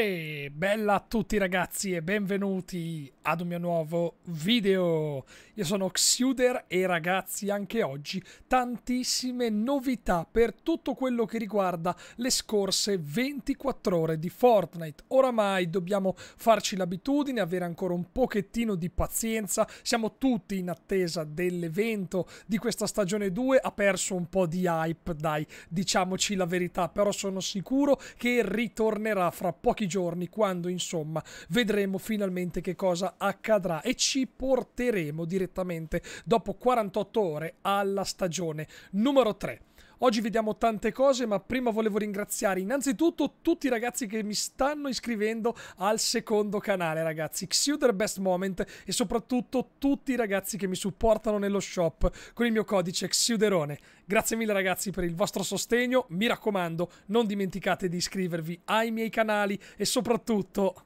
E bella a tutti ragazzi e benvenuti ad un mio nuovo video. Io sono Xuder e ragazzi anche oggi tantissime novità per tutto quello che riguarda le scorse 24 ore di Fortnite. Oramai dobbiamo farci l'abitudine, avere ancora un pochettino di pazienza. Siamo tutti in attesa dell'evento di questa stagione 2. Ha perso un po' di hype, dai, diciamoci la verità, però sono sicuro che ritornerà fra pochi giorni quando insomma vedremo finalmente che cosa accadrà e ci porteremo direttamente dopo 48 ore alla stagione numero 3. Oggi vediamo tante cose, ma prima volevo ringraziare innanzitutto tutti i ragazzi che mi stanno iscrivendo al secondo canale, ragazzi. Xuder Best Moment e soprattutto tutti i ragazzi che mi supportano nello shop con il mio codice Xuderone. Grazie mille ragazzi per il vostro sostegno. Mi raccomando, non dimenticate di iscrivervi ai miei canali e soprattutto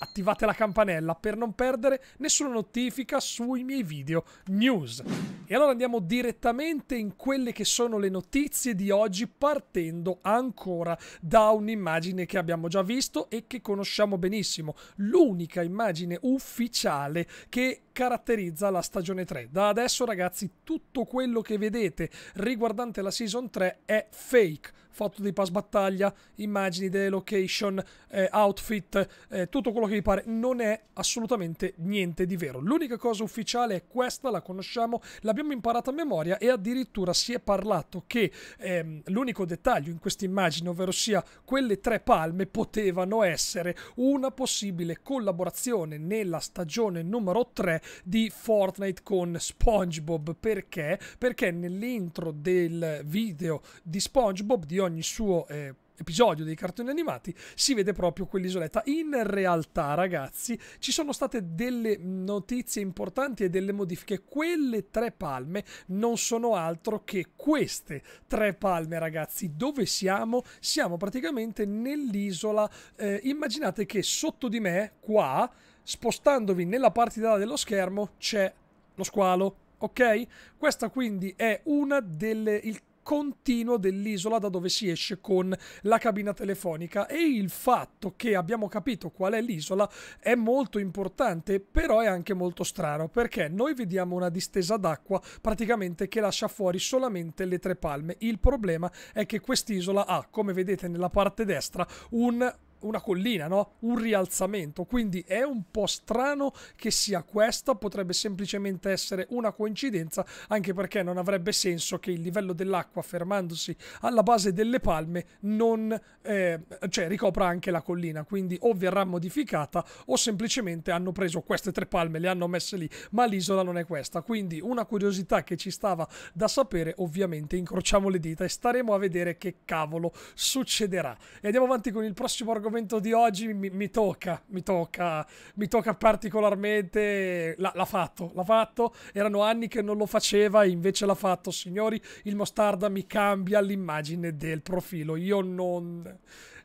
attivate la campanella per non perdere nessuna notifica sui miei video news. E allora andiamo direttamente in quelle che sono le notizie di oggi partendo ancora da un'immagine che abbiamo già visto e che conosciamo benissimo, l'unica immagine ufficiale che caratterizza la stagione 3. Da adesso ragazzi tutto quello che vedete riguardante la season 3 è fake. Foto di pass battaglia, immagini delle location, eh, outfit, eh, tutto quello che vi pare. Non è assolutamente niente di vero. L'unica cosa ufficiale è questa, la conosciamo, l'abbiamo abbiamo imparato a memoria e addirittura si è parlato che ehm, l'unico dettaglio in questa immagine, ovvero sia quelle tre palme, potevano essere una possibile collaborazione nella stagione numero 3 di Fortnite con SpongeBob. Perché? Perché nell'intro del video di SpongeBob, di ogni suo... Eh, episodio dei cartoni animati si vede proprio quell'isoletta. In realtà, ragazzi, ci sono state delle notizie importanti e delle modifiche. Quelle tre palme non sono altro che queste tre palme, ragazzi. Dove siamo? Siamo praticamente nell'isola. Eh, immaginate che sotto di me, qua, spostandovi nella parte di là dello schermo, c'è lo squalo. Ok? Questa quindi è una delle, il continuo dell'isola da dove si esce con la cabina telefonica e il fatto che abbiamo capito qual è l'isola è molto importante, però è anche molto strano perché noi vediamo una distesa d'acqua praticamente che lascia fuori solamente le tre palme. Il problema è che quest'isola ha, come vedete nella parte destra, un una collina, no? un rialzamento. Quindi è un po' strano che sia questa, potrebbe semplicemente essere una coincidenza, anche perché non avrebbe senso che il livello dell'acqua fermandosi alla base delle palme non eh, cioè, ricopra anche la collina. Quindi o verrà modificata o semplicemente hanno preso queste tre palme, le hanno messe lì, ma l'isola non è questa. Quindi una curiosità che ci stava da sapere, ovviamente incrociamo le dita e staremo a vedere che cavolo succederà. E andiamo avanti con il prossimo argomento l'argomento di oggi mi, mi, tocca, mi tocca, mi tocca particolarmente. l'ha fatto, l'ha fatto. Erano anni che non lo faceva e invece l'ha fatto. Signori, il mostarda mi cambia l'immagine del profilo. Io non...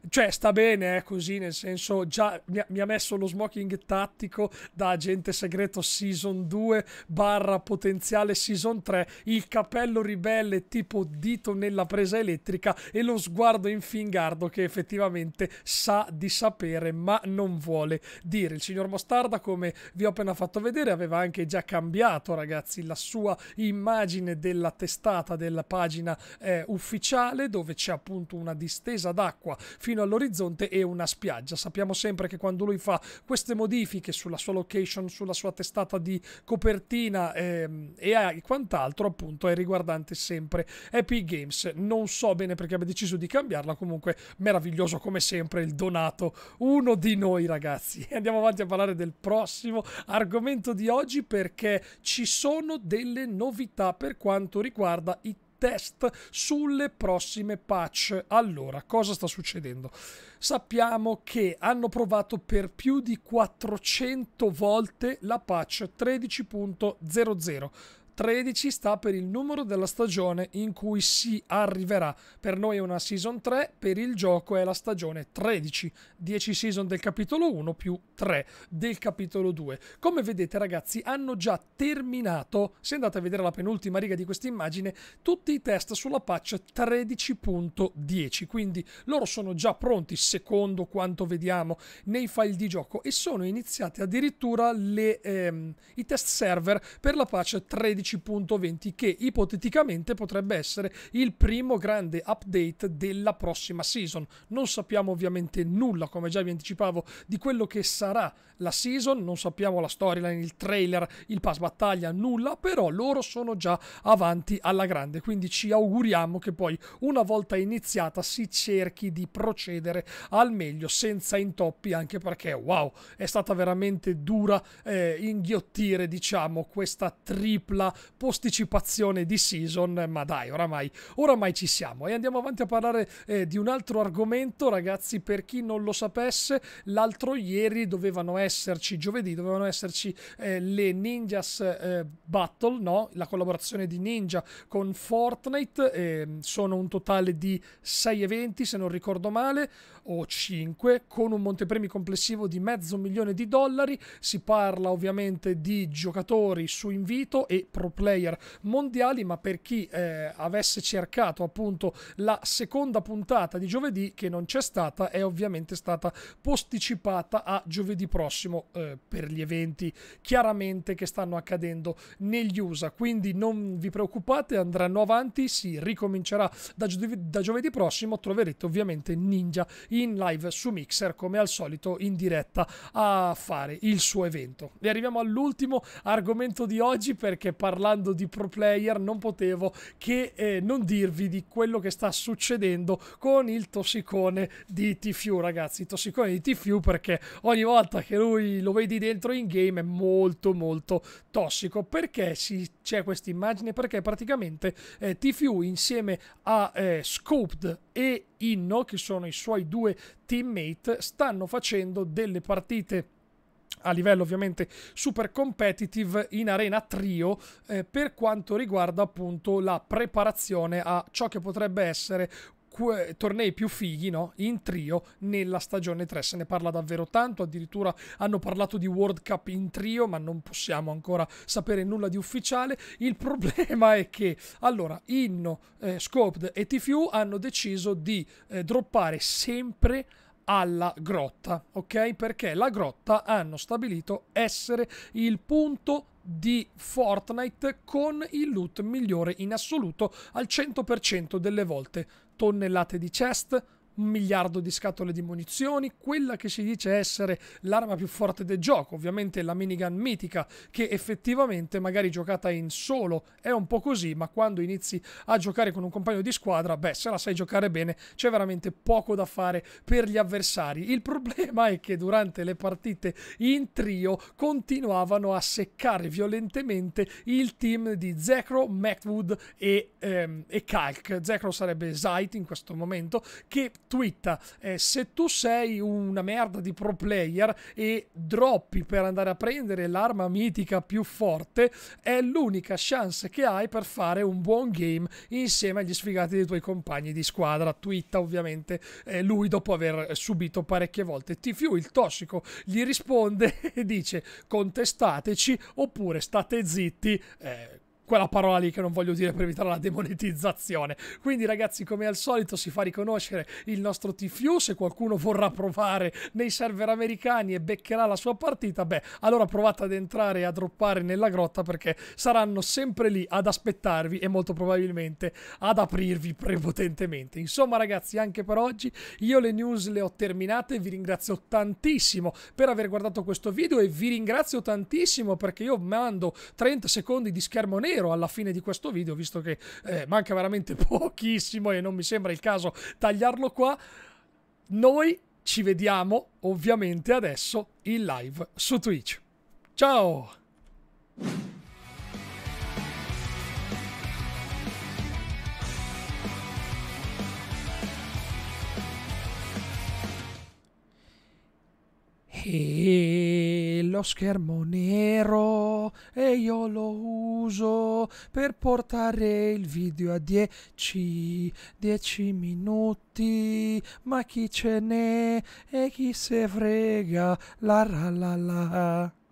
Cioè, sta bene, eh, così, nel senso, già mi ha, mi ha, messo lo smoking tattico da agente segreto season 2 barra potenziale season 3, il cappello ribelle tipo dito nella presa elettrica e lo sguardo infingardo che effettivamente sa di sapere ma non vuole dire. Il signor Mostarda, come vi ho appena fatto vedere, aveva anche già cambiato, ragazzi, la sua immagine della testata della pagina eh, ufficiale dove c'è appunto una distesa d'acqua fino fino all'orizzonte e una spiaggia. Sappiamo sempre che quando lui fa queste modifiche sulla sua location, sulla sua testata di copertina ehm, e quant'altro, appunto, è riguardante sempre Epic Games. Non so bene perché abbia deciso di cambiarla, comunque meraviglioso come sempre il donato, uno di noi ragazzi. Andiamo avanti a parlare del prossimo argomento di oggi perché ci sono delle novità per quanto riguarda i test sulle prossime patch. Allora, cosa sta succedendo? Sappiamo che hanno provato per più di 400 volte la patch 13.00 13 sta per il numero della stagione in cui si arriverà. Per noi è una season 3, per il gioco è la stagione 13, 10 season del capitolo 1 più 3 del capitolo 2. Come vedete ragazzi hanno già terminato, se andate a vedere la penultima riga di questa immagine, tutti i test sulla patch 13.10, quindi loro sono già pronti secondo quanto vediamo nei file di gioco e sono iniziati addirittura le, ehm, i test server per la patch 13. 16.20 che ipoteticamente potrebbe essere il primo grande update della prossima season. Non sappiamo ovviamente nulla, come già vi anticipavo, di quello che sarà la season, non sappiamo la storyline, il trailer, il pass battaglia, nulla, però loro sono già avanti alla grande, quindi ci auguriamo che poi una volta iniziata si cerchi di procedere al meglio senza intoppi, anche perché wow, è stata veramente dura eh, inghiottire diciamo questa tripla posticipazione di season, ma dai, oramai, oramai ci siamo. E andiamo avanti a parlare eh, di un altro argomento, ragazzi, per chi non lo sapesse, l'altro ieri dovevano esserci, giovedì dovevano esserci eh, le Ninjas eh, Battle, no? La collaborazione di Ninja con Fortnite, ehm, sono un totale di 6 eventi se non ricordo male o 5 con un montepremi complessivo di mezzo milione di dollari. Si parla ovviamente di giocatori su invito e pro player mondiali, ma per chi eh, avesse cercato appunto la seconda puntata di giovedì che non c'è stata, è ovviamente stata posticipata a giovedì prossimo eh, per gli eventi chiaramente che stanno accadendo negli USA. Quindi non vi preoccupate, andranno avanti, si ricomincerà da, giovedì, da giovedì prossimo, troverete ovviamente Ninja in live su Mixer come al solito in diretta a fare il suo evento. E arriviamo all'ultimo argomento di oggi perché parlando di pro player non potevo che eh, non dirvi di quello che sta succedendo con il tossicone di TFU ragazzi, il tossicone di TFU perché ogni volta che lui lo vedi dentro in game è molto molto tossico perché c'è questa immagine perché praticamente eh, TFU insieme a eh, Scoped e Inno, che sono i suoi due teammate, stanno facendo delle partite a livello ovviamente super competitive in arena trio eh, per quanto riguarda appunto la preparazione a ciò che potrebbe essere tornei più fighi no? in trio nella stagione 3. Se ne parla davvero tanto, addirittura hanno parlato di World Cup in trio, ma non possiamo ancora sapere nulla di ufficiale. Il problema è che allora Inno, eh, Scoped e TFU hanno deciso di eh, droppare sempre alla grotta, ok? Perché la grotta hanno stabilito essere il punto di Fortnite con il loot migliore in assoluto al 100% delle volte. Tonnellate di chest, un miliardo di scatole di munizioni, quella che si dice essere l'arma più forte del gioco, ovviamente la minigun mitica che effettivamente magari giocata in solo è un po' così, ma quando inizi a giocare con un compagno di squadra, beh, se la sai giocare bene c'è veramente poco da fare per gli avversari. Il problema è che durante le partite in trio continuavano a seccare violentemente il team di Zekro, Macwood e, ehm, e Kalk. Zekro sarebbe Zait in questo momento, che twitta eh, se tu sei una merda di pro player e droppi per andare a prendere l'arma mitica più forte è l'unica chance che hai per fare un buon game insieme agli sfigati dei tuoi compagni di squadra twitta ovviamente eh, lui dopo aver subito parecchie volte TFU il tossico gli risponde e dice contestateci oppure state zitti eh, quella parola lì che non voglio dire per evitare la demonetizzazione. Quindi, ragazzi, come al solito, si fa riconoscere il nostro TFU. Se qualcuno vorrà provare nei server americani e beccherà la sua partita, beh, allora provate ad entrare e a droppare nella grotta perché saranno sempre lì ad aspettarvi e molto probabilmente ad aprirvi prepotentemente. Insomma, ragazzi, anche per oggi io le news le ho terminate. Vi ringrazio tantissimo per aver guardato questo video e vi ringrazio tantissimo perché io mando 30 secondi di schermo nero spero alla fine di questo video, visto che eh, manca veramente pochissimo e non mi sembra il caso tagliarlo qua, noi ci vediamo ovviamente adesso in live su Twitch. Ciao! Hey lo schermo nero e io lo uso per portare il video a 10, 10 minuti, ma chi ce n'è e chi se frega, la la la la.